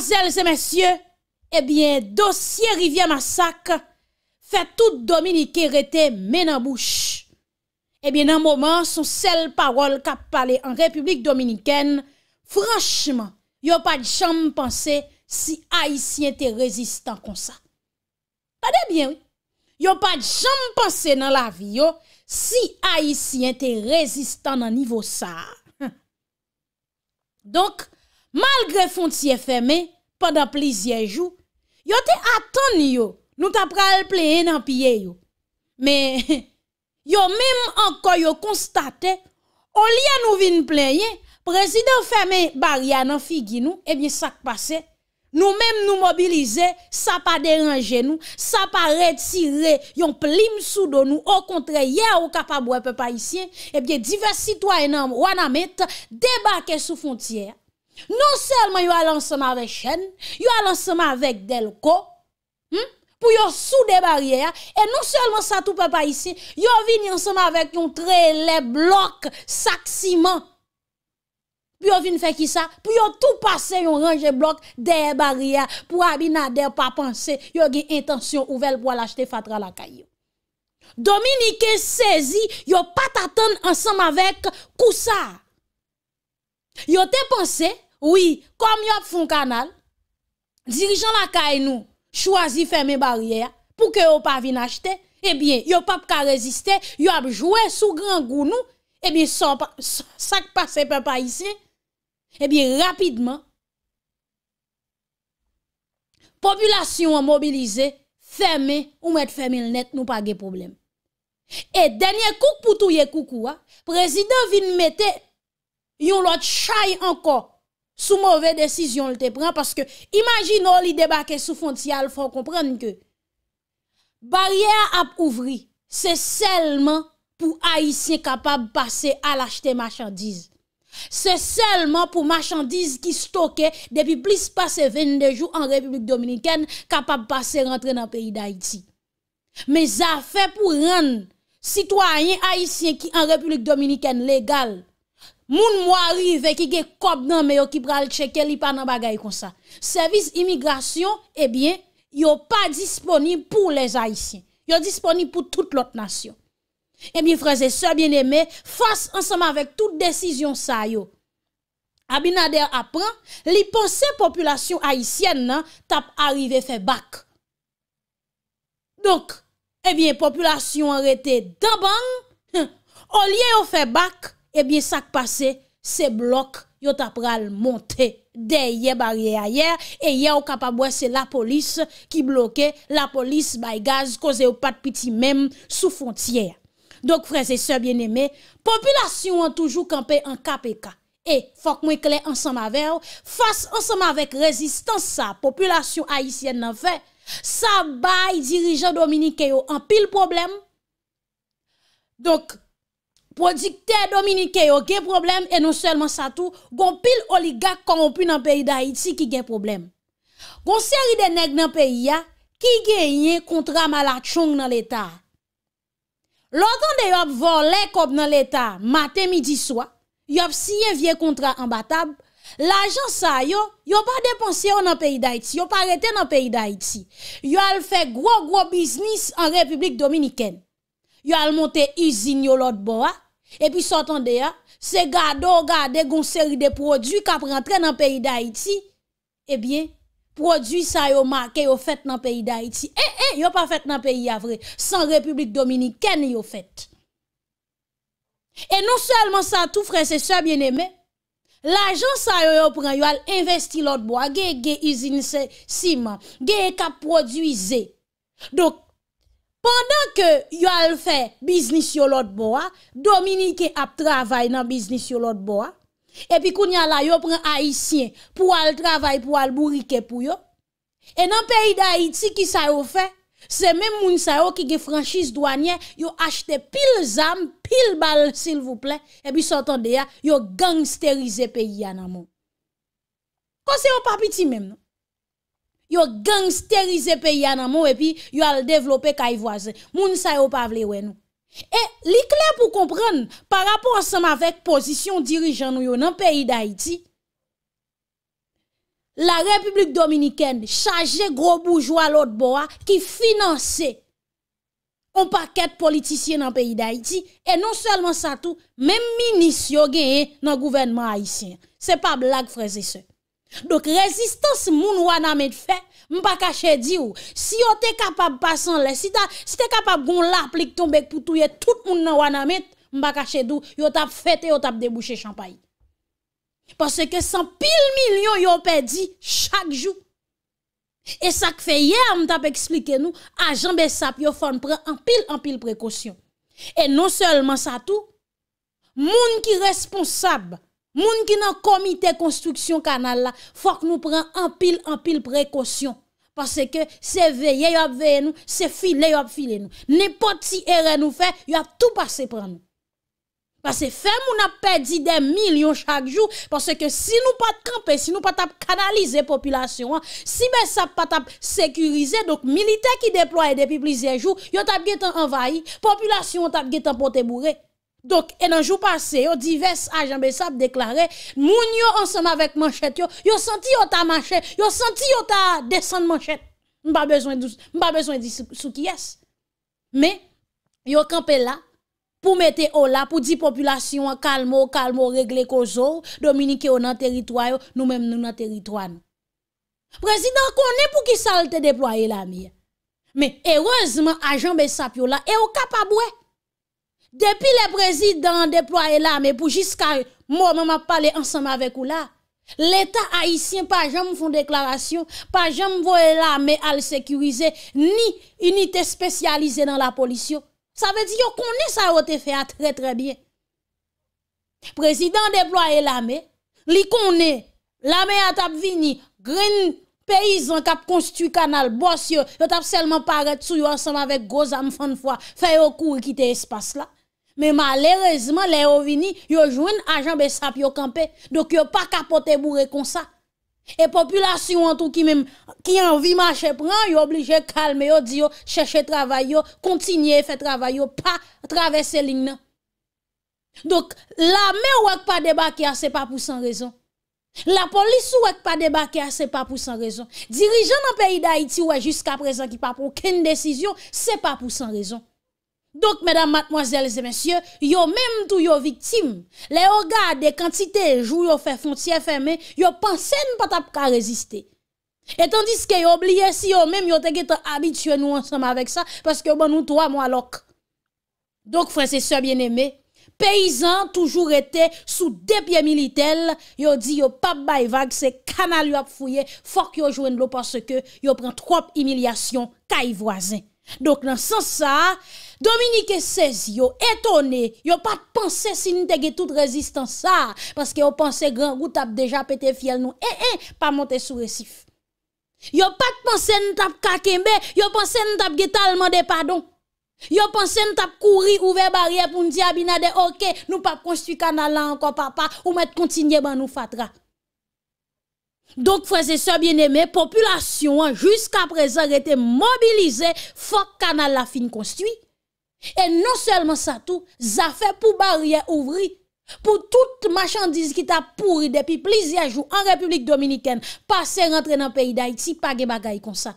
Mesdames et messieurs, eh bien, dossier Rivière Massacre fait tout Dominique rete men en bouche. Eh bien, dans moment, son seule parole qu'a parlé en République dominicaine, franchement, a pas de chambre penser si Haïtien était résistant comme ça. Tade bien, oui. a pas de chambre penser dans la vie, si Haïtien était résistant dans niveau ça. Donc, malgré frontières fermé, pendant plusieurs jours. Yo te attend yo, nous t'a pral plein dans pied yo. Mais yo même encore yo constaté au lieu nous vinn le président fermé barrière dans figi nous, eh bien ça passé. nous même nous mobiliser, ça pas déranger nous, ça pas retirer yon plim sous de nous. Au contraire, hier au capable peuple haïtien, eh bien divers citoyens en Wanamet débarquer sous frontière non seulement yo allons ensemble avec Chen, yo allons ensemble avec Delco, hmm, pour yon sous des barrières et non seulement ça tout pas ici, yo vini ensemble avec un trailer bloc sac ciment. Puis yo vini faire qui ça? Pour yon tout passer yon range bloc des barrières pour Abinader pas penser, yon gen intention ouverte pour l'acheter fatra la caillou. Dominique saisi, yon pas t'attendre ensemble avec Koussa. Yo te pensé, oui, comme yo font canal, dirigeant la caille nous choisi fermer barrière pour que yo pas acheter, eh bien, yo pas ka résister, yo a joué sous grand goût eh bien, ça ça passe pas ici. Eh bien, rapidement population mobilisée, fermé ou mettre fermé net, nous pas de problème. Et dernier coup pour tout coucou, hein, président vient mettre yon lot chay encore sous mauvaise décision le parce que imaginons oh, li débarquer sous frontière faut comprendre que barrière a ouvri c'est seulement pour haïtiens capables passer à l'acheter marchandises c'est seulement pour marchandises qui stockées depuis plus passé 22 jours en République dominicaine capable passer rentrer dans pays d'Haïti mais ça fait pour rendre citoyen haïtien qui en République dominicaine légal Moun mwari vek i gen kob nan me yo ki pral cheke li pa nan bagay kon sa. Servis imigrasyon, ebyen, eh yo pa disponi pou les Haitien. Yo disponi pou tout lot nasyon. Ebyen eh freze, se bien eme, fas ansama vek tout desisyon sa yo. Abinader apren, li posen populasyon Haitien nan, tap arrive fe bak. Donk, ebyen, eh populasyon rete dabang, o liye yo fe bak, Ebyen eh sak pase se blok yo tapral monte deye barye ayer Eye ou kapabwese la polis ki bloke la polis bay gaz koze ou pat piti mem sou fontyer Dok freze se bieneme Populasyon an toujou kampe an KPK E fok mwen kle ansama veyo Fas ansama vek rezistan sa Populasyon haisyen nan fe Sa bay dirijan Dominike yo an pil problem Dok Mwo dikte Dominike yo ge problem e non selman sa tou, gon pil oligak kon opi nan peyi da iti ki ge problem. Gon seri de neg nan peyi ya, ki ge ye kontra malachong nan l'Etat. Lodan de yo ap volen kop nan l'Etat, mate midi swa, yo ap siye vie kontra ambatab, lajan sa yo, yo pa depanse yo nan peyi da iti, yo pa rete nan peyi da iti. Yo al fe gwo gwo biznis an Republik Dominiken. Yo al monte izin yo lot bo a, E pi sotan de ya, se gado gade goun seri de prodwi ka prentre nan peyi da iti, e eh bien, prodwi sa yo ma ke yo fet nan peyi da iti. E, e, yo pa fet nan peyi avre, san Republik Dominik, ken yo fet? E non selman sa tou fre, se sa bieneme, la jan sa yo yo prent, yo al investi lot bo, a ge ge izin se siman, ge e ka prodwi ze. Dok, Pendan ke yo al fè biznis yo lot bo a, Dominique ap travay nan biznis yo lot bo a, epi kou nyan la yo pren Haitien pou al travay pou al bourrike pou yo, e nan peyi da Haiti ki sa yo fè, se men moun sa yo ki ge franchise douanye, yo achte pil zam, pil bal sil vouple, epi sotan de ya yo gangsterize peyi ya nan moun. Kose yo papiti men nou? yo gangsterize peyi anamou epi yo al devlope kay voaze. Moun sa yo pa vle wè nou. E li kler pou kompren, par rapport seman vek pozisyon dirijan nou yo nan peyi da iti, la Republik Dominikèn chaje gro boujwa lot bo a ki finanse kon paket politisyen nan peyi da iti e non selman sa tou, men minis yo genye nan gouvenman Haitien. Se pa blag freze se. Dok rezistans moun wana met fe, mba kache di ou, si yo te kapab pasan le, si te kapab goun la aplik tonbek pou touye, tout moun nan wana met, mba kache di ou, yo tap fete, yo tap debouche champay. Pase ke san pil milyon yo pe di chak jou. E sak fe, ye a mta pe eksplike nou, a janbe sap yo fon pre, an pil an pil prekosyon. E non selman sa tou, moun ki responsab, Moun ki nan komite konstruksyon kanal la, fòk nou pran anpil anpil prekosyon. Pase ke se veye yo ap veye nou, se file yo ap file nou. Ne poti ere nou fe, yo ap tout pase pran nou. Pase fe moun ap pedi de milyon chak jou, pase ke si nou pat krepe, si nou pat ap kanalize populasyon an, si be sa pat ap sekurize, dok milite ki deploye depi plize jou, yo tap getan anvayi, populasyon yo tap getan poteboure. Donc, et dans jour passé, divers agents Bessap déclaré, moun ensemble avec manchette yo, ont senti yo ta Ils yo senti yo ta descendre manchette. pas besoin de, pas besoin de sou, qui est. Mais, yo campé là, pour mettre au là, pour dire population calme, calme, régler kozo, Dominique yo nan territoire, nous même nous nan territoire. Président est pour qui ça te déployer la mire. Mais heureusement, agent Bessap yo là, et au capable depuis le président déployé l'armée pour jusqu'à moi, je parle ensemble avec vous là. L'État haïtien, pas jamais font déclaration, pas jamais voye l'armée à le sécuriser, ni unité spécialisée dans la police. Ça veut dire qu'on connaît ça, on fait très très bien. Président déploie l'armée, li connaît, l'armée a tap vini, paysans paysan ont construit canal, ils ont seulement paret de yo ensemble avec gros enfants, de fois, fait un qui espace là. Mais malheureusement, les ovini, yo à agent Bessap ils campé. Donc ils yo pas capoté bourré comme ça. Et population en tout qui même qui de marcher prend, yo obligé calmer yo calmer, chercher travail yo, continuer faire travail yo, pas traverser ligne Donc la mer ou pas débarquer, c'est pas pour sans raison. La police ou pas ce c'est pas pour sans raison. Dirigeant dans le pays d'Haïti jusqu'à présent qui pas pris aucune décision, c'est pas pour sans raison. Donc, mesdames, mademoiselles et messieurs, yon même tout yo victime. Les regarde quantité jou yo fait frontière fermée, yon pense ne pas tap résister. Et tandis que yo oublie si vous même yo te habitué nous ensemble avec ça parce que bon nous trois mois lok. Donc frères et sœurs bien-aimés, paysans toujours été sous deux pieds militaires, yon dit yo pas bay vague, c'est canal yo a fouillé, faut yo l'eau parce que yo prend trop humiliation kay voisin. Donc dans ce sens ça, Dominique 16 yo, etone, yo pa te pense si nou te ge tout rezistan sa, paske yo pense gran gout ap deja pete fiel nou, e eh, e, eh, pa monte sou resif. Yo pa te pense nou te ap kakembe, yo pense nou te ap ge talman de padon. Yo pense nou te ap kouri, ouve barye pou nou diya binade, oke nou pa konstuit kanal la anko papa, ou met kontinye ban nou fatra. Donk fwese se bieneme, populasyon an, jysk aprezen rete mobilize, fok kanal la fin konstuit. Et non seulement ça tout, ça fait pour barrière ouvrir pour toute marchandise qui t'a pourri depuis plusieurs jours en République dominicaine, passer rentrer dans le pays d'Haïti, pas de bagaille comme ça.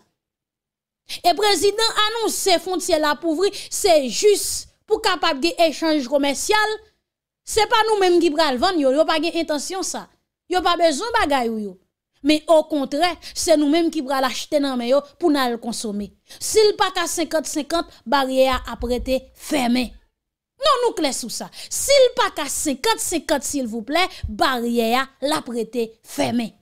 Et président annonce frontières là pour ouvrir, c'est juste pour capable échange commercial. C'est pas nous-mêmes qui le vendre, yo, yo pas intention ça. Yo pas besoin bagaille mais au contraire, c'est nous-mêmes qui allons l'acheter dans meilleurs pour nous le consommer. S'il pas qu'à 50-50, barrière à prêter fermée. Non, nous clés sous ça. S'il pas qu'à 50-50, s'il vous plaît, barrière après fermé. fermée.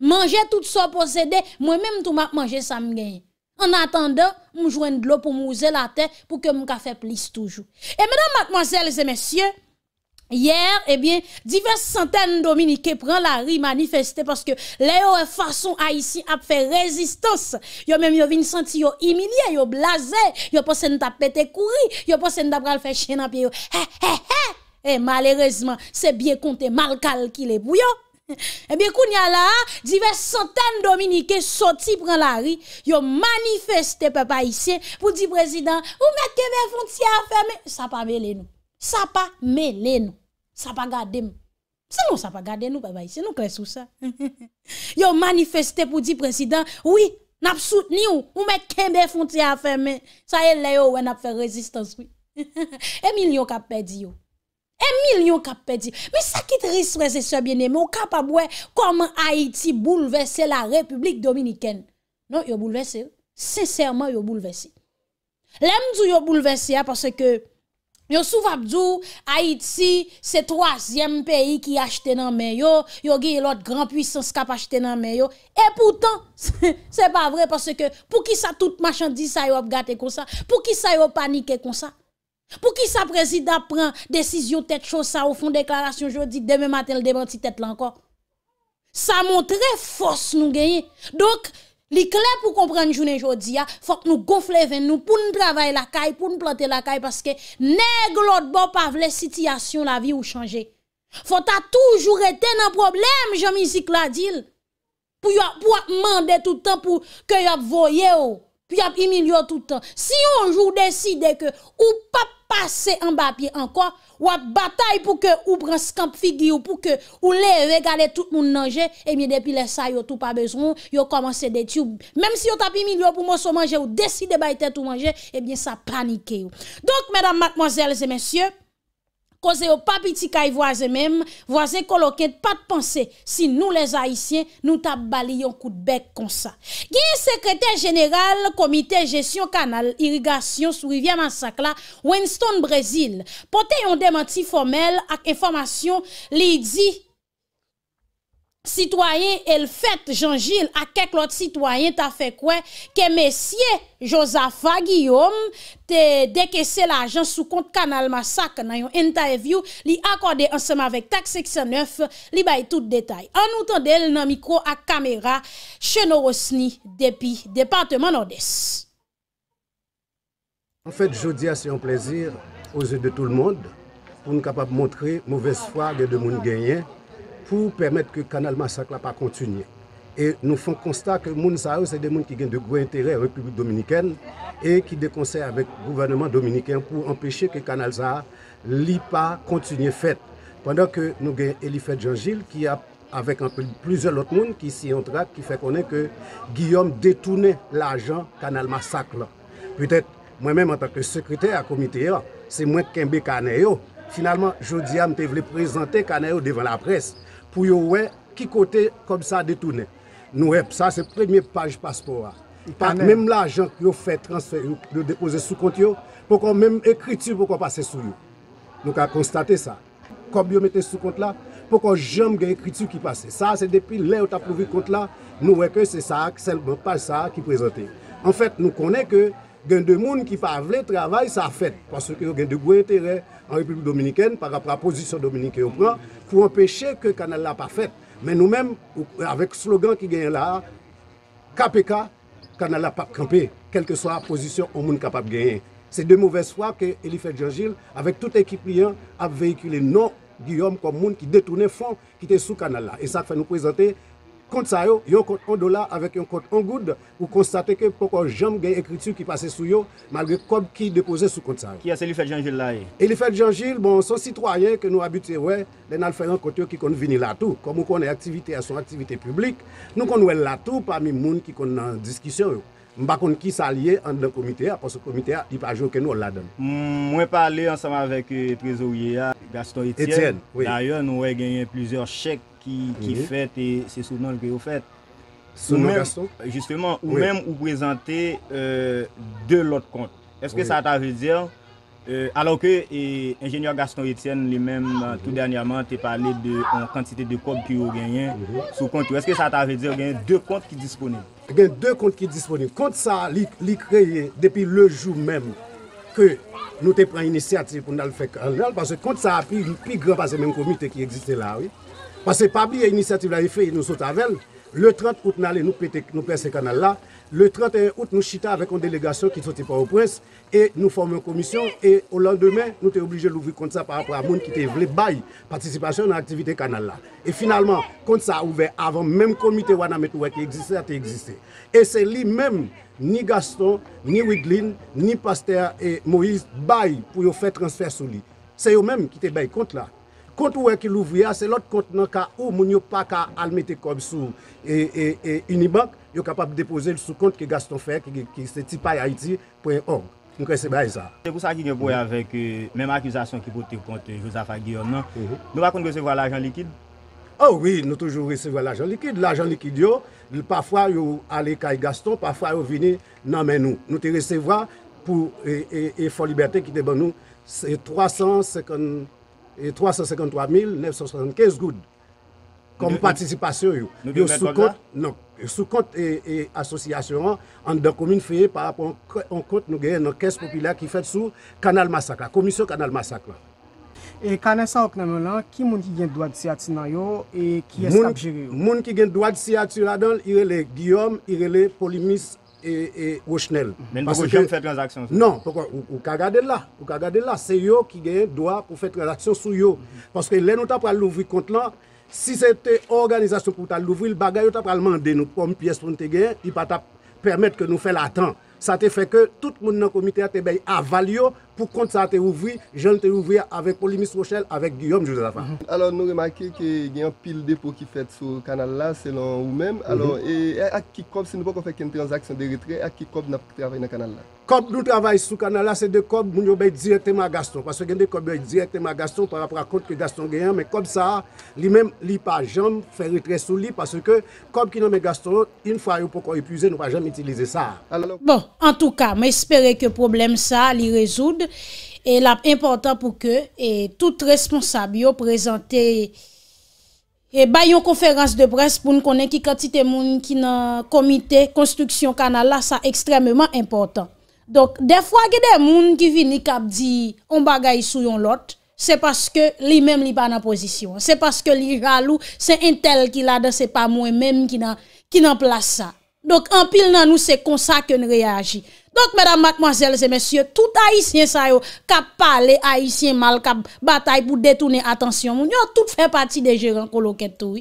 Manger tout ça possédé, moi-même tout m'a manger ça m'gagne. En attendant, je de l'eau pour mouser la tête pour que mon café plisse toujours. Et mesdames, mademoiselles et messieurs, Hier, eh bien, diverses centaines de Dominicains prennent la rue manifester parce que les façon haïtien a fait résistance. ont même yo vin senti yo humilié, yo blasé, yo pensé n'ta pété courir, yo pensé n'ta pral faire chien en pied. Et eh, malheureusement, c'est bien compté, mal calculé pour yo. Eh bien, a là, diverses centaines de Dominicains sortis prennent la rue, ont manifesté peuple haïtien pour dire président, ou mettez mes frontières fermées. Ça pas mêlé nous. Ça pas mêlé nous ça pas garder Sinon, ça pas garder nous, papa. C'est nous clair sur ça. Yo manifesté pour dire président, oui, n'a soutenu ou met kembe frontière fermé. Ça y est là yo n'a fait résistance oui. et million ont perdu yo. Et million ont perdu. Mais ça qui triste risque c'est ça bien pouvez on capable comment Haïti bouleverser la République dominicaine. Non, yo bouleversé. Sincèrement, yo bouleversé. L'aime dit yo bouleversé hein, parce que Yo souvent Haïti, c'est troisième pays qui achète dans mais yo, yo l'autre grande puissance qui acheté dans mais yo. Et pourtant, c'est pas vrai parce que pour qui ça toute marchandise ça yo gâté comme ça? Pour qui ça yo paniquer comme ça? Pour qui ça président prend décision tête chose ça au fond déclaration jeudi demain matin le démenti tête là encore? Ça montre force nous gagner. Donc Li kle pou komprenn jounen jodi ya, fok nou gonfle ven nou pou nou travaye la kay, pou nou plante la kay, paske neg lout bo pa vle sitiyasyon la vi ou chanje. Fok ta toujou reten nan problem, jami zik la dil, pou yo ap mande toutan pou ke yo ap voye ou, pou yo ap imilyo toutan. Si yo anjou deside ke ou pap, passer en bas pied encore ou bataille pour que ou prend camp figure pour que ou les regarder tout le monde et bien depuis les ça yo tout pas besoin yo commencé des tubes même si yo tapi milieu pour moi manger ou décider ba tout manger et bien ça panique donc mesdames mademoiselles et messieurs Koze yo pa biti kay voaze mem, voaze koloket pa t'pense si nou les haisyen nou tab bali yon koutbek kon sa. Gye sekrete general komite jesyon kanal irrigasyon sou vivyen man sakla, Winston, Brezil, pote yon demanti formel ak informasyon li di... Citoyen el fèt, Jean-Gilles, ak keklot citoyen ta fè kwen ke mesye Josafa Guillaume te deke sel ajan sou kont kanal masak nan yon interview li akorde ansama vek tak seksyon 9 li bay tout detay. Anoutan del nan mikro ak kamera chenorosni depi Departement Nord-Est. En fèt, jodi a se yon plezir ose de tout le monde pou nou kapap montre mouves fwag de moun genyen. pour permettre que canal massacre pas continue. Et nous faisons constat que les c'est des gens qui ont de gros intérêts en République dominicaine et qui déconseillent avec le gouvernement dominicain pour empêcher que le canal ça pas continue fait. Pendant que nous avons Elifet Jean-Gilles qui a avec plusieurs autres monde qui s'y entraque, qui fait connaître que Guillaume détournait l'argent canal massacre. Peut-être moi-même en tant que secrétaire à comité, c'est moi qui ai Finalement, je dis à présenter Canayo devant la presse pour voir qui côté comme ça détourné. Nous, ça, c'est la première page passeport. Pas même l'argent qui a fait transfert, le déposer sous compte, pour qu'on même écriture pour qu'on passe sous vous. Nous avons constaté ça. Comme vous mettez sous compte là, pourquoi qu'on jamais écriture qui passe. Ça, c'est depuis là où tu as compte là, nous que c'est ça, seulement pas ça qui présentait En fait, nous connaissons que il y a qui parlait travail ça fait. Parce que y a deux en République dominicaine par rapport à la position dominicaine pour empêcher que le canal ne pas fait. Mais nous-mêmes, avec le slogan qui est là, KPK, le canal ne pas campé, quelle que soit la position qu'on monde capable de gagner. C'est de mauvais foi que Elifet Djangile, avec toute équipe, client, a véhiculé non Guillaume comme monde qui détournait le qui était sous le canal. Et ça, fait nous présenter. kont sa yo, yon kont an do la, avek yon kont an goud, ou konstate ke pokon jom gen ekritu ki pase sou yo, malge kob ki depose sou kont sa yo. Ki a se li fèd Jean-Gilles la e? E li fèd Jean-Gilles, bon, son sitwoyen ke nou abute we, den al fèd an kont yo ki kon vini la tou, komon kon e aktivite a son aktivite publik, nou kon wè la tou, parmi moun ki kon nan diskisyon yo. Mbakon ki sa liye an de komite ya, pos komite ya, di pa jok ke nou la dem. Mm, mwen pale ansama vek prezo wye ya, Gaston Etienne, dayon nou wè genye plizor chek, ki fète, se sou nan lge yo fète. Sou nan Gaston? Justement, ou mèm ou prezante de l'ot kont. Est-ce que sa ta vè diè? Euh, alors que ingènyor Gaston Etienne lè mèm euh, tout dènyaman te pàlè de kantite de kont ki yo genyen sou kont yo. Est-ce que sa ta vè diè genyen de kont ki disponè? Genyen de kont ki disponè. Kont sa li kreye depi le jou mèm ke nou te pran inisiativ pou nal fèk anlèl, parce kont sa api pi grap a se mèm komite ki egzite la, oui. Parce que pas a l'initiative là, fait, nous sommes avec Le 30 août, nous allons nous péter, ce canal là. Le 31 août, nous chita avec une délégation qui sortait pas au prince et nous formons une commission. Et au lendemain, nous sommes obligés d'ouvrir compte ça par rapport à monde qui était voulu bail participation dans l'activité canal là. Et finalement, compte ça a ouvert avant même le comité Wanametoué qui existait, a Et c'est lui-même ni Gaston, ni Wiglin, ni Pasteur et Moïse bail pour faire transfert sur lui. C'est eux-mêmes qui étaient bail compte là. Kont ou e ki louvri a, se lot kont nan ka ou, moun yo pa ka almeti kob sou. E, e, e unibank, yo kapap depoze sou kont ki Gaston fè, ki se tipay Haiti, pou en or. Nou kwen se bay sa. Se pou sa ki genpoy avek, e, men akizasyon ki pote kont Joseph Aguillon nan, mhm. nou pa kont gosevwa l'ajan likid? Oh oui, nou toujou gosevwa l'ajan likid. L'ajan likid yo, pafwa yo ale kay Gaston, pafwa yo vini nan men nou. Nou te gosevwa pou, e fò libertè ki te ban nou, se 350... 353.975 goud kom patisipasyon yon. Yon soukote soukote e asosyasyon an de komine feye parapon an kote nou geyen an kes popilya ki fet sou kanal masakla, komisyon kanal masakla. E kanal sa okneme lan ki moun ki gen doad siyati nan yon e ki eskap jiri yon? Moun ki gen doad siyati nan yon yon le Guillaume, yon le Polimis E, e, non, ou chenel. Men mou kou fè prezaksyon. Non, poukwa, ou kagade la, ou kagade la, se yo ki gè doa pou fè prezaksyon sou yo. Paske lè nou tap pral louvri kont la, si se te organizasyon pou tal louvri, bagay nou tap pral mande nou, poum piyes pou nte gè, i pa tap permèt ke nou fè la tan. Sa te fè ke tout moun nan komite a te bèy aval yo pou kont sa te ouvri, jen te ouvri avè Polimis Rochelle, avè Guillaume Jouzava. Alors nou remakè ki gen yon pil depo ki fèd sou kanal la, selon ou mèm, alors mhm. e, e ak ki kob se nou pa kon fè ken transaksyon de retre, ak ki kob nou travèy nan kanal la. Kob nou travèy sou kanal la, se de kob moun yo bèy diètèm a gaston, paswe gen de kob bèy diètèm a gaston para prakont ke gaston gen yon, mèy kob sa li mèm li pa jom fè retre sou li, paswe ke kob ki nan mèy gaston in fwa yo pou kon epuize, nou pa jom itilize sa. Bon, an E la important pou ke E tout responsab yo prezante E bayon konferans de pres Poun konen ki katite moun Ki nan komite konstruksyon kanal la Sa ekstrememan important Donk defwa ge de moun ki vini kap di On bagay sou yon lot Se paske li mem li ban aposisyon Se paske li jalou Se entel ki la dan se pa moun Mem ki nan plasa Donk an pil nan nou se konsa ke n reagi Donk mèdam, matmoan, zèl, zèm, mèsyè, tout haïsien sa yo ka pale, haïsien mal, ka batay pou detounen, atensyon moun, yo tout fè pati de jègan koloke tou.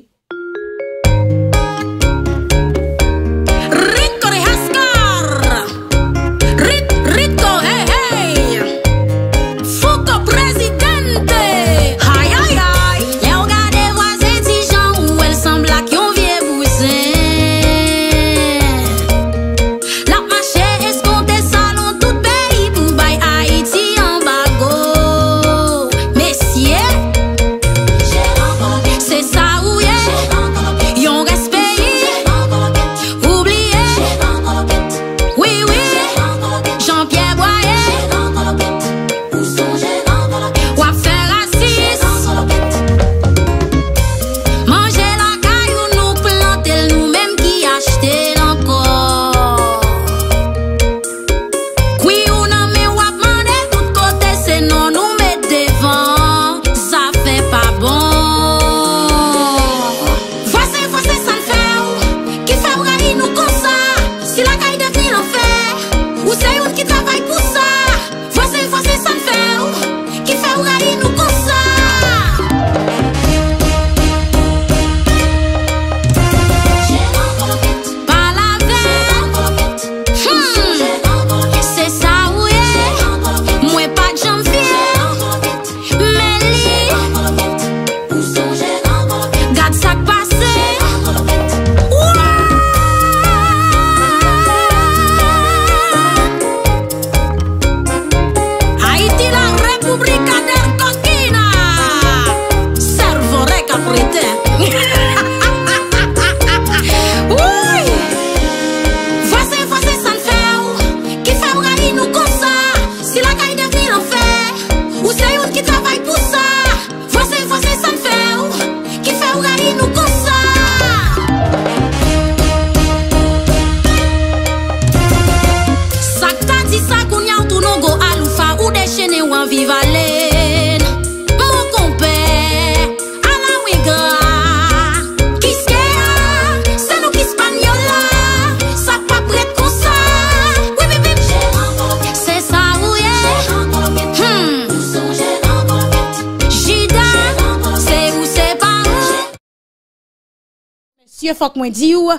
Fok mwen di ou,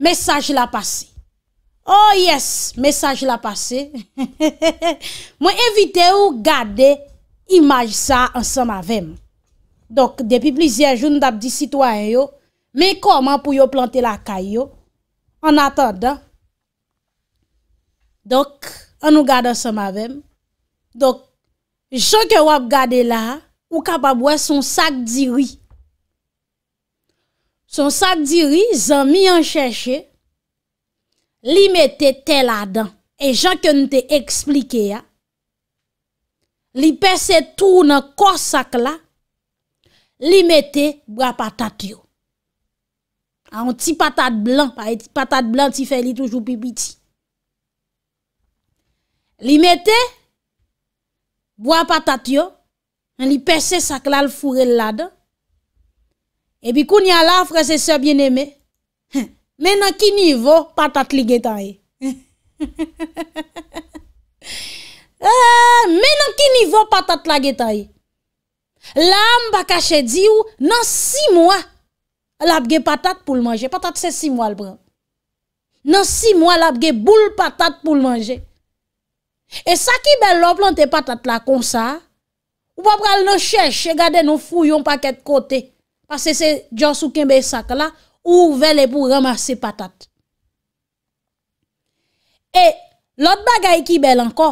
mesaj la pase. Oh yes, mesaj la pase. Mwen evite ou gade, imaj sa ansama vem. Dok, depi blizye joun, nou dap di sitwa yo, men koman pou yo plante la kayo, an atanda. Dok, an nou gade ansama vem. Dok, jok yo wap gade la, ou kapab wè son sak diwi. Son sa diri, zan mi an chèche, li mette tel adan, e jan ke nou te eksplike ya, li pesè tou nan kos sakla, li mette bwa patat yo. An ti patat blan, patat blan ti fè li toujou pi biti. Li mette bwa patat yo, an li pesè sakla l furel ladan, E bi koun ya euh, la, frese se bien eme, men an ki nivou patat li getaye. Men an ki nivou patat la getaye. La an baka chedi ou nan si mwa la apge patat pou l manje. Patat se si mwa l bran. Nan si mwa la apge bou l patat pou l manje. E sa ki bel lop lan te patat la konsa, ou pa pral nou chèche, gade nou fou yon paket kotey. pase se diyon sou kenbe sak la, ou vele pou ramase patate. E, lot bagay ki bel anko,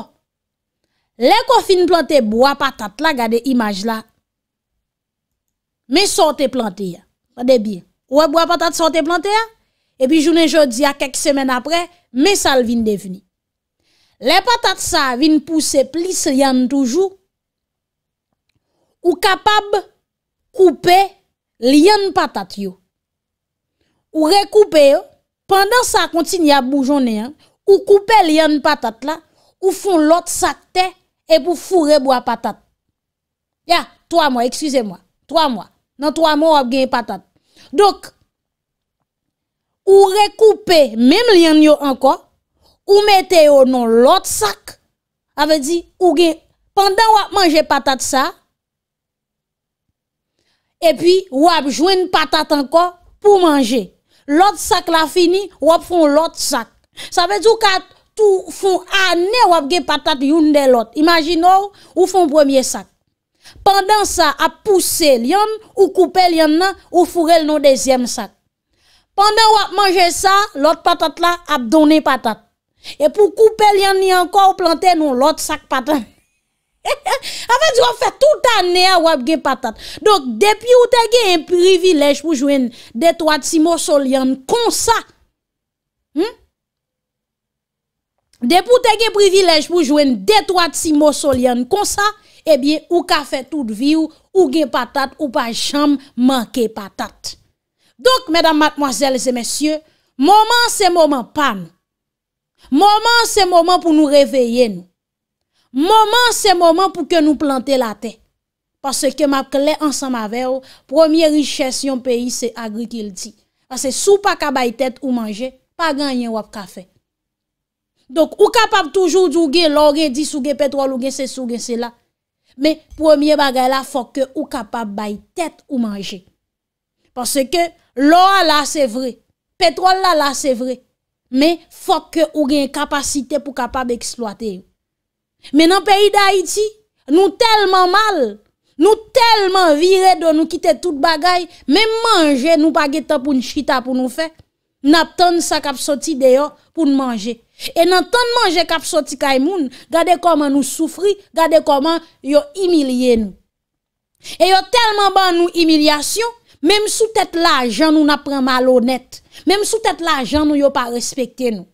le kon fin plante bo a patate la, gade imaj la, me sote plante ya. Fade bien. Ou a e bo a patate sote plante ya, e pi jounen jodi a kek semen apre, me sal vin devini. Le patate sa vin pouse plis liyan toujou, ou kapab koupe lien patate yo. Ou recouper yo, pendant ça continue à bouger hein. ou couper lian patate là, ou font l'autre sac et pour fourrer bois patate. Ya, trois mois, excusez-moi, trois mois. Dans trois mois, on a patate. Donc, ou recouper même lian yo encore, ou mettez yo dans l'autre sac, avait dit, ou gen, pendant ou manger patate ça, et puis ou ap une patate encore pour manger. L'autre sac la fini, ou ap font l'autre sac. Ça veut dire que tout font année ou ap gen patate une de l'autre. Imaginons ou font premier sac. Pendant ça, a pousser lion ou couper lion ou fourrer le deuxième sac. Pendant ou manger ça, l'autre patate là a donné patate. Et pour couper lion encore planter non l'autre sac patate avec du on fait tout année ou ap patate donc depuis ou t'as gen un privilège pour jouer des trois timos comme ça hmm? depuis te eu un privilège pour jouer des trois si solian comme ça eh bien ou ka fait toute vie ou, ou gen patate ou pas jamais manquer patate donc mesdames mademoiselles et messieurs moment c'est moment panne moment c'est moment pour nous réveiller nous Moman se moman pou ke nou plante la ten. Pase ke map kle ansan ma veyo, premier riche syon peyi se agri ki el di. Pase sou pa ka bay tet ou manje, pa ganyen wap ka fe. Donk ou kapab toujou djouge, lor gen dis ou gen petrol ou gen se sou gen se la. Men premier bagay la, fok ke ou kapab bay tet ou manje. Pase ke lor la se vre, petrol la la se vre, men fok ke ou gen kapasite pou kapab eksploate yo. Men an peyi da iti nou telman mal, nou telman vire do nou kite tout bagay Men manje nou pa geta pou nchita pou nou fe, nan ton sa kapsoti deyo pou nou manje E nan ton manje kapsoti kay moun, gade koman nou soufri, gade koman yo imilye nou E yo telman ban nou imilyasyon, menm sou tete la jan nou napren mal honet Menm sou tete la jan nou yo pa respekte nou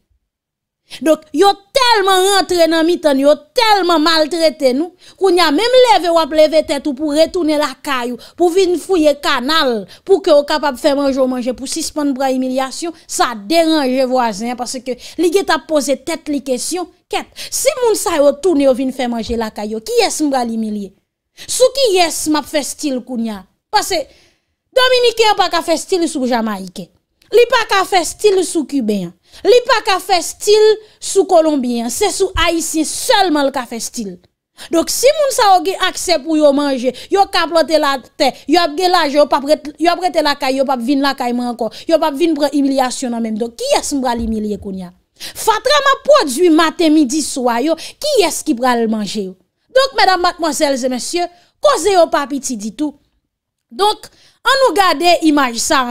Donc, yo tellement rentré dans mitan, yo tellement maltraité nous, qu'on y a même levé ou levé tête ou pour retourner la caillou, pour venir fouiller canal, pour que vous capable faire manger ou manger, pour suspendre bras humiliation, ça dérange voisin parce que li t'a posé tête li question, quête. Si moun sa yo tourner ou venir faire manger la caillou, qui est-ce m'bra l'humilier? sous qui est m'a fait style kounya? Parce que Dominique pas fait style sous Jamaïque. Li pa ka fè style sou cubain, li pa ka fè stil sou kolombien, se sou Haïtien seulement li ka fè style. Donc si moun sa ou gen akse pou yo manje, yo ka plote la te, yo ap gen laje, yo pa rete la kay, yo pa vin la kay encore, yo pa vin pre qui nan même. Donc qui est ce li milye Fatra ma produit midi soir, yo, ki qui ki pral manje yo? mesdames, mademoiselles et messieurs, messieurs, yo pa piti tout. Donc an nou gade image sa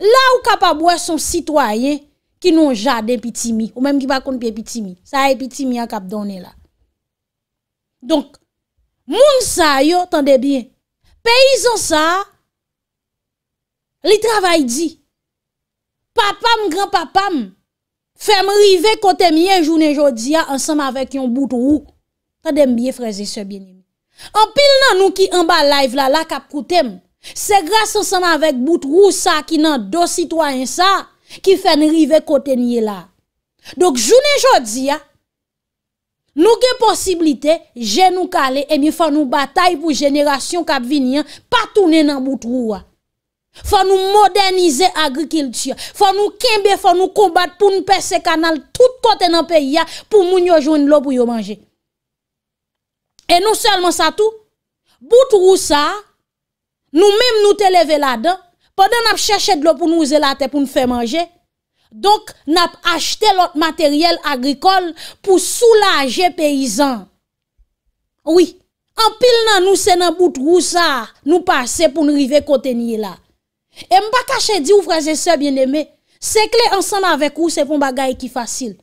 La ou kapabwe son sitwayen ki nou jaden pi timi. Ou menm ki bakon pi pi timi. Sa e pi timi a kap donen la. Donk, moun sa yo, tan debyen. Peyizan sa, li travay di. Papam, granpapam, fem rive kote miye jounen jodi ya ansanm avek yon boutou. Tan debyen freze sebyen. An pil nan nou ki anba live la, la kap kote mou. C'est grâce ensemble avec Boutrou qui nan deux citoyens ça qui fait rive côté nié là. Donc journée aujourd'hui hein, nous avons possibilité j'ai nous caler et il faire nous bataille pour génération qui vient hein, pas tourner dans Boutrou. Hein. Faut nous moderniser agriculture, Faut nous kembe, faut nous combattre pour nous percer canal tout côté dans pays pour nous joindre l'eau pour manger. Et non seulement ça tout, Boutrou ça, Nou mèm nou te leve la dan, pa dan nap chèche dlo pou nou zelate pou nou fè manje. Donk, nap achte lot materyel agrikol pou soulaje peyizan. Oui, anpil nan nou se nan bout rou sa, nou pase pou nou rive kote nye la. E mba kache di ou fraze se bien eme, sekle ansan avèk rou se pou bagay ki fasil.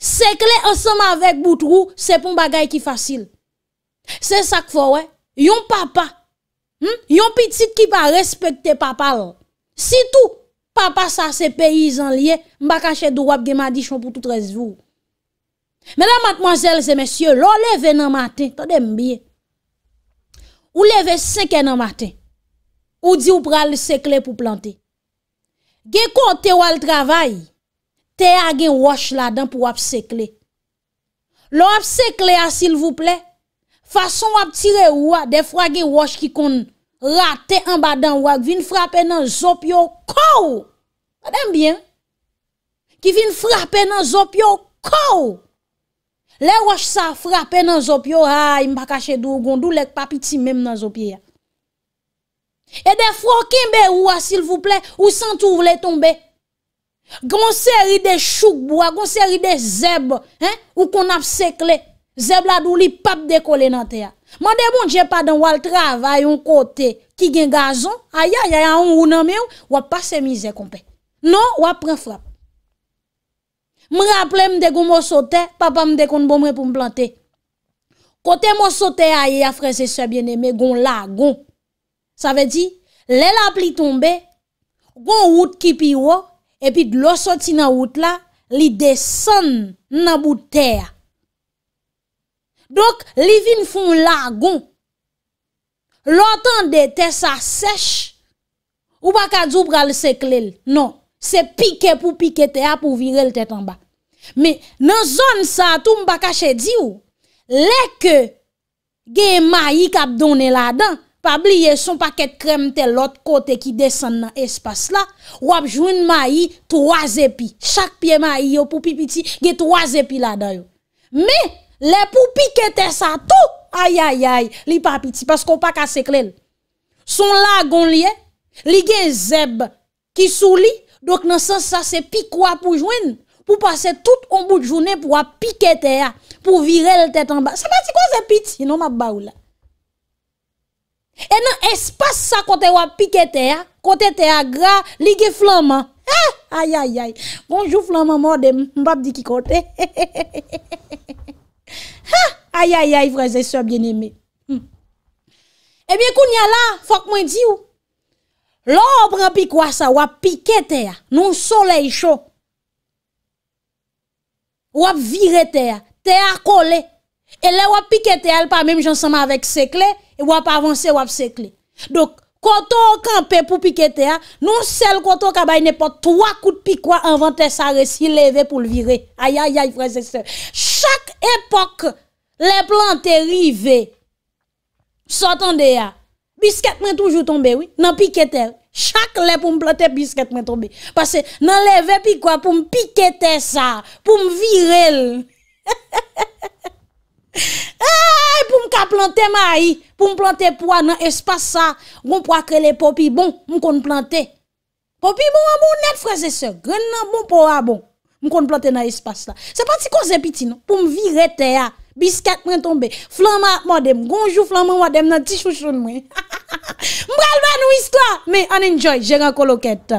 Sekle ansan avèk bout rou se pou bagay ki fasil. Se sak fò wè, yon papa, hmm? yon petit qui pas respecter papa. Si tout, papa ça c'est paysan lié, m'a caché droit gen madichon pour tout 13 jours. Mesdames, mademoiselles et messieurs, l'on lever dans matin, attendez bien. Ou leve 5 nan matin. Ou di ou pral sekle pour planter. Gen kote ou al travail, te a gen wash là dan pour ap sekle. L'on ap s'il vous plaît. Fason wap tire wak, defwa gen wak ki kon rate an badan wak, vin frape nan zop yo, kou! Adem bien? Ki vin frape nan zop yo, kou! Le wak sa frape nan zop yo, a, imba kache dou, gondou lek papiti mem nan zop yo. E defwa, kinbe wak sil fouple, ou santou vle tombe? Gon seri de chouk bwa, gon seri de zeb, ou kon ap sekle? zeblad ou li pap dekole nan teya. Man de bon je pa dan wal trav, ayon kote ki gen gazon, aya aya an ou nan me ou, wap pa se mi zekon pe. Non, wap pren frap. M raple m dekoun m osote, papa m dekoun bon mre pou m plante. Kote m osote aye a freze se bieneme, goun la, goun. Sa ve di, lel ap li tombe, goun wout ki pi wo, epi dlo soti nan wout la, li desen nan bout teya. Dok, li vin foun lagon. Lò tan de te sa sech. Ou baka djoubra le seklel. Non. Se pike pou pike te a pou virel te tan bak. Me nan zon sa tou mbakache di ou. Lè ke ge mayi kap donen la dan. Pabli ye son paket krem te lot kote ki desen nan espas la. Wap jwen mayi troaz epi. Chak piye mayi yo pou pipiti ge troaz epi la dan yo. Me! Les pour piquer ça tout, aïe aïe aïe, li pas parce qu'on pas casse clé. Son lagon lié, li gen zeb qui souli, donc dans sens ça c'est piquois pour joindre pour passer tout un bout de journée pour piquer terre, pour virer le tête en bas. Ça pas quoi c'est piti, non ma baou Et dans espace ça côté ou piquer terre, côté terre gras, li gen flamant. Ah, aïe aïe aïe. Bonjour flamant mordem, de di qui côté. Ha! Aïe, aïe, aïe, frères et sœurs bien-aimés. Hmm. Eh bien, qu'on y a là, faut que moi dise ou. on quoi ça, ou a piqué terre, non soleil chaud. Ou a viré terre, terre collé. Et là, ou a piqué terre, pas même j'ensemble avec ses clés, et ou a pas avancé, ou a ses clés. Donc, koto campé pour piqueter, hein. non seul koto kabay pas trois coups de piquois inventé ça récit levé pour le virer. Aïe aïe aïe frères et sœurs. Chaque époque les plantes rivées s'entendez ya. Hein. Bisquette m'a toujours tombé oui, nan piqueter. Chaque lè pour me planter bisquette tombé parce que nan levé piquois pour me piqueter ça, pour me virer. Ay pou m ka plante ma a yi, pou m plante pou a nan espasa, goun pou akrele popi bon, m kon plante. Popi bon an moun net freze se, gren nan bon pou a bon, m kon plante nan espasa. Se pati kon zepiti nou, pou m virete a, biskate mwen tombe, flanman mwadem, gounjou flanman mwadem nan tichou choun mwen. M bral ba nou istwa, me an enjoy, jera koloket.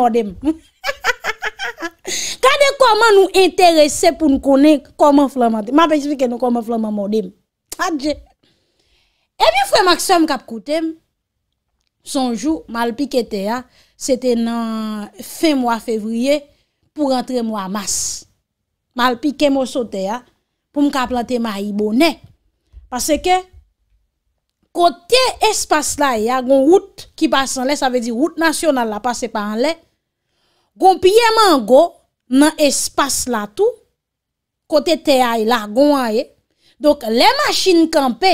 modem. Kade comment nous intéresser pour nous connaître comment flamande. Ma explique nous comment flamande modem. Adje. Ah, Et bien, frère Maxime Kapkoutem, son jour, mal piquete, hein, c'était en fin mois février pour rentrer moi masse. Mal piqué mon sauté hein, pour me planter ma bonnet. Parce que, côté espace là, il y a une route qui passe en l'air, ça veut dire route nationale là, passe par en l'air. Gon piye man go nan espas la tou, kote te ay la gon a ye, dok le machin kampe,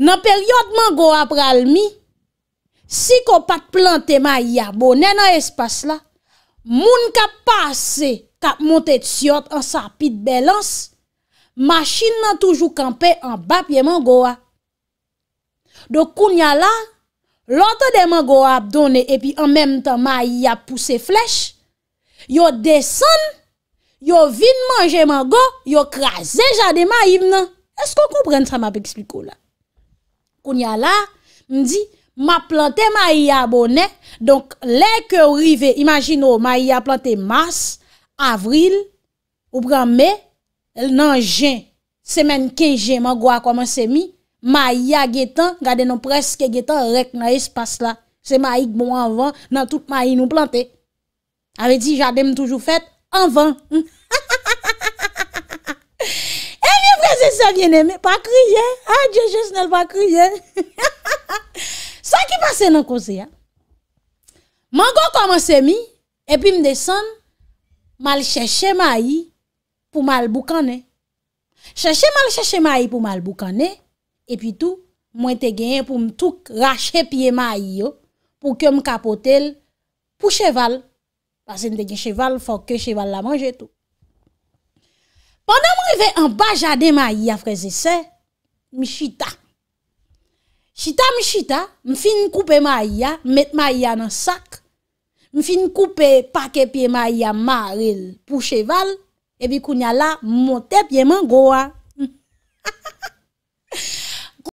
nan peryot man go ap ral mi, si ko pat plante ma ya bo nan espas la, moun kap pase kap monte tsyot an sapit belans, machin nan toujou kampe an ba piye man go a. Dok koun ya la, loto de man go ap done epi an menm tan ma yi ap puse flech, yo desen, yo vin manje man go, yo kraze jade ma yi vnen. Esko kou pren sa ma pe ekspliko la? Koun ya la, mdi, ma plante ma yi ap bone, donk le ke ou rive, imagino, ma yi ap plante mars, avril, ou bran me, nan jen, semen ke jen man go ap koman semi, Ma yi a getan, gade nou preske getan rek na espas la. Se ma yi gbo anvan nan tout ma yi nou plante. Ave ti jade m toujou fet, anvan. E li prese se vye neme, pa kriye. A, diye jes nel pa kriye. Sa ki pase nan kose ya. Man gwa koman se mi, epi m desen, mal cheshe ma yi pou mal boukane. Cheshe mal cheshe ma yi pou mal boukane, et puis tout moi te gagné pour me tout racher pied maillot pour que me capoter pour cheval parce que me cheval faut que cheval la et tout pendant que je en bas jardin maïa frères et sœurs michita chita michita me fin couper maïa mettre maïa dans sac me fin couper paquet pied maïa marel pour cheval et puis kounya la monter pied mangoa hein.